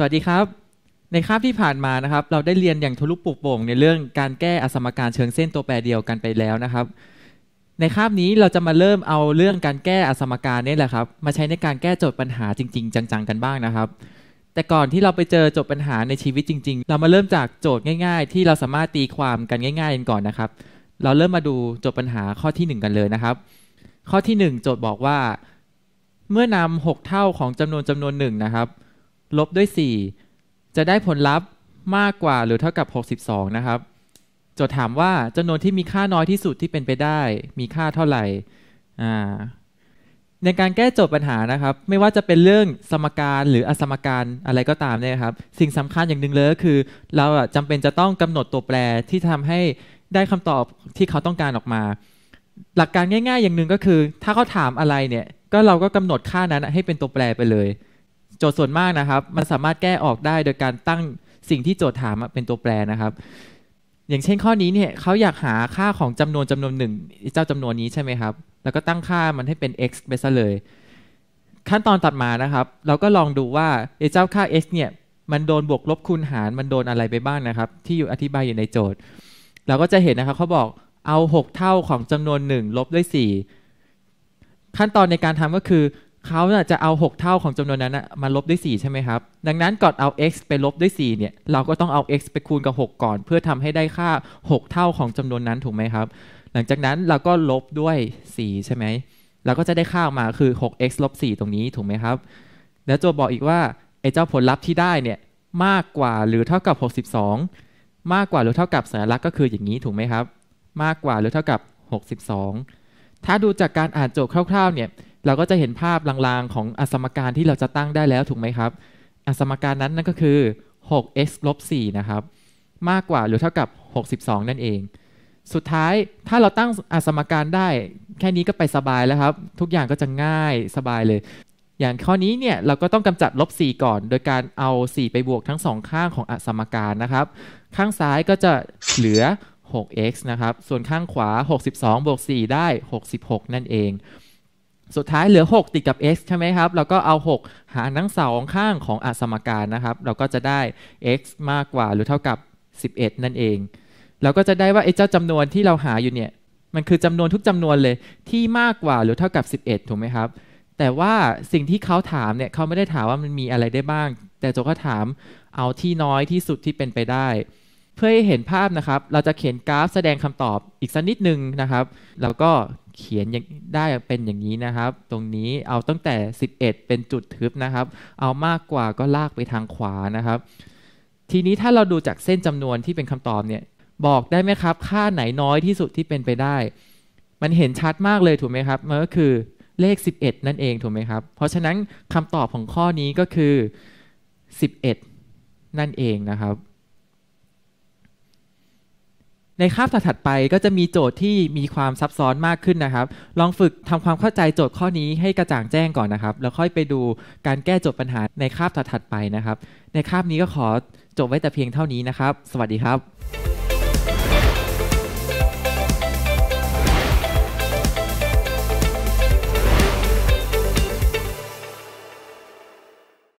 สวัสดีครับ ในคาบที่ผ่านมานะครับ เราได้เรียนอย่างทะลุปุกโป่งในเรื่องการแก้อสมการเชิงเส้นตัวแปรเดียวกันไปแล้วนะครับ ในคาบนี้เราจะมาเริ่มเอาเรื่องการแก้อสมการนี่แหละครับ มาใช้ในการแก้โจทย์ปัญหาจริง ๆ จังๆ กันบ้างนะครับ แต่ก่อนที่เราไปเจอโจทย์ปัญหาในชีวิตจริง ๆ เรามาเริ่มจากโจทย์ง่าย ๆ ที่เราสามารถตีความกันง่ายๆกันก่อนนะครับ เราเริ่มมาดูโจทย์ปัญหาข้อที่ 1 กันเลยนะครับ ข้อที่ 1 โจทย์บอกว่า เมื่อนำ6เท่าของจำนวนจำนวนหนึ่งนะครับลบด้วย 4 จะได้ผลลัพธ์มากกว่าหรือเท่ากับ 62 นะครับจทย์ถามว่าจำนวนที่มีค่าน้อยที่สุดที่เป็นไปได้ มีค่าเท่าไหร่ในการแก้โจทย์ปัญหานะครับ ไม่ว่าจะเป็นเรื่องสมการหรืออสมการอะไรก็ตามเนี่ยครับ สิ่งสำคัญอย่างหนึ่งเลยก็คือเราจำเป็นจะต้องกำหนดตัวแปรที่ทำให้ได้คำตอบที่เขาต้องการออกมา หลักการง่ายๆอย่างหนึ่งก็คือ ถ้าเขาถามอะไรเนี่ยก็เราก็กำหนดค่านั้นให้เป็นตัวแปรไปเลยโจทย์ส่วนมากนะครับ มันสามารถแก้ออกได้โดยการตั้งสิ่งที่โจทย์ถามเป็นตัวแปรนะครับ อย่างเช่นข้อนี้เนี่ยเขาอยากหาค่าของจำนวนจำนวนหนึ่งเจ้าจำนวนนี้ใช่ไหมครับแล้วก็ตั้งค่ามันให้เป็น x ไปซะเลย ขั้นตอนตัดมานะครับ เราก็ลองดูว่าเจ้าค่า x เนี่ยมันโดนบวกลบคูณหาร มันโดนอะไรไปบ้างนะครับ ที่อยู่อธิบายอยู่ในโจทย์ เราก็จะเห็นนะครับเขาบอกเอา 6 เท่าของจำนวน1ลบด้วย 4 ขั้นตอนในการทำก็คือเขาจะเอา 6 เท่าของจำนวนนั้นมาลบด้วย4ใช่ไหมครับ ดังนั้นก่อนเอา x ไปลบด้วย 4เนี่ยเราก็ต้องเอา x ไปคูณกับ 6 ก่อน เพื่อทำให้ได้ค่า 6 เท่าของจำนวนนั้นถูกไหมครับ หลังจากนั้นเราก็ลบด้วย 4 ใช่ไหมเราก็จะได้ค่าออกมาคือ 6x ลบ4ตรงนี้ถูกไหมครับ แล้วโจบอกอีกว่าไอ้เจ้าผลลัพธ์ที่ได้เนี่ยมากกว่าหรือเท่ากับ 62 มากกว่าหรือเท่ากับสัญลักษณ์ก็คืออย่างนี้ถูกไหมครับ มากกว่าหรือเท่ากับ 62 ถ้าดูจากการอ่านโจทย์คร่าวๆเนี่ยเราก็จะเห็นภาพลางๆของอสมการที่เราจะตั้งได้แล้วถูกไหมครับ อสมการนั้นนั่นก็คือ 6x ลบ4นะครับ มากกว่าหรือเท่ากับ 62 นั่นเอง สุดท้ายถ้าเราตั้งอสมการได้ แค่นี้ก็ไปสบายแล้วครับ ทุกอย่างก็จะง่ายสบายเลย อย่างข้อนี้เนี่ยเราก็ต้องกำจัดลบ 4 ก่อน โดยการเอา 4 ไปบวกทั้ง2ข้างของอสมการนะครับ ข้างซ้ายก็จะเหลือ 6x นะครับ ส่วนข้างขวา 62บวก 4 ได้ 66 นั่นเองสุดท้ายเหลือ 6 ติดกับ x ใช่ไหมครับ เราก็เอา 6 หารทั้งสองข้างของอสมการนะครับ เราก็จะได้ x มากกว่าหรือเท่ากับ 11 นั่นเอง เราก็จะได้ว่าไอ้เจ้าจำนวนที่เราหาอยู่เนี่ย มันคือจำนวนทุกจำนวนเลยที่มากกว่าหรือเท่ากับ 11 ถูกไหมครับ แต่ว่าสิ่งที่เขาถามเนี่ยเขาไม่ได้ถามว่ามันมีอะไรได้บ้าง แต่โจก็ถามเอาที่น้อยที่สุดที่เป็นไปได้ เพื่อให้เห็นภาพนะครับ เราจะเขียนกราฟแสดงคำตอบอีกสักนิดหนึ่งนะครับแล้วก็เขียนได้เป็นอย่างนี้นะครับ ตรงนี้เอาตั้งแต่ 11 เป็นจุดทึบนะครับ เอามากกว่าก็ลากไปทางขวานะครับ ทีนี้ถ้าเราดูจากเส้นจำนวนที่เป็นคำตอบเนี่ยบอกได้ไหมครับ ค่าไหนน้อยที่สุดที่เป็นไปได้ มันเห็นชัดมากเลยถูกไหมครับมันก็คือเลข 11 นั่นเองถูกไหมครับ เพราะฉะนั้นคำตอบของข้อนี้ก็คือ 11 นั่นเองนะครับในคาบถัดไปก็จะมีโจทย์ที่มีความซับซ้อนมากขึ้นนะครับ ลองฝึกทำความเข้าใจโจทย์ข้อนี้ให้กระจ่างแจ้งก่อนนะครับ แล้วค่อยไปดูการแก้โจทย์ปัญหาในคาบถัดไปนะครับ ในคาบนี้ก็ขอจบไว้แต่เพียงเท่านี้นะครับสวัสดีครับ